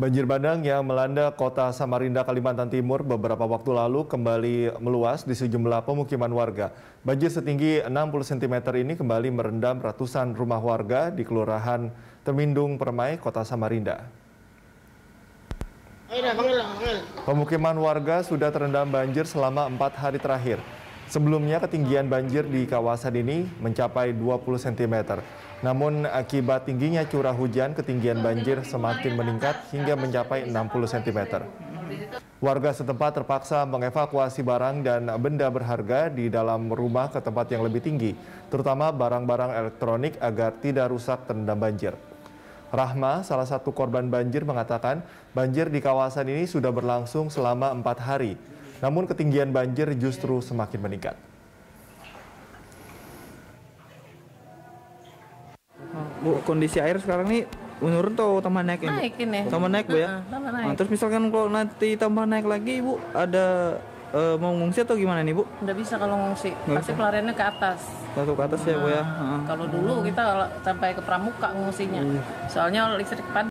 Banjir bandang yang melanda kota Samarinda, Kalimantan Timur beberapa waktu lalu kembali meluas di sejumlah pemukiman warga. Banjir setinggi 60 cm ini kembali merendam ratusan rumah warga di Kelurahan Temindung Permai, kota Samarinda. Pemukiman warga sudah terendam banjir selama empat hari terakhir. Sebelumnya ketinggian banjir di kawasan ini mencapai 20 cm. Namun akibat tingginya curah hujan, ketinggian banjir semakin meningkat hingga mencapai 60 cm. Warga setempat terpaksa mengevakuasi barang dan benda berharga di dalam rumah ke tempat yang lebih tinggi, terutama barang-barang elektronik agar tidak rusak terendam banjir. Rahma, salah satu korban banjir, mengatakan banjir di kawasan ini sudah berlangsung selama empat hari. Namun ketinggian banjir justru semakin meningkat. Bu, kondisi air sekarang nih menurun tuh tambah naik ini. Naikin ya. Tambah naik Bu ya. Uh, naik. Nah, terus misalkan kalau nanti tambah naik lagi bu ada uh, mau ngungsi atau gimana nih Bu? Udah bisa kalau ngungsi. Nggak Pasti pelariannya ke atas. Satu ke atas nah, ya Bu ya. Uh. Kalau dulu kita sampai ke pramuka ngungsinya. Uh. Soalnya listrik padam.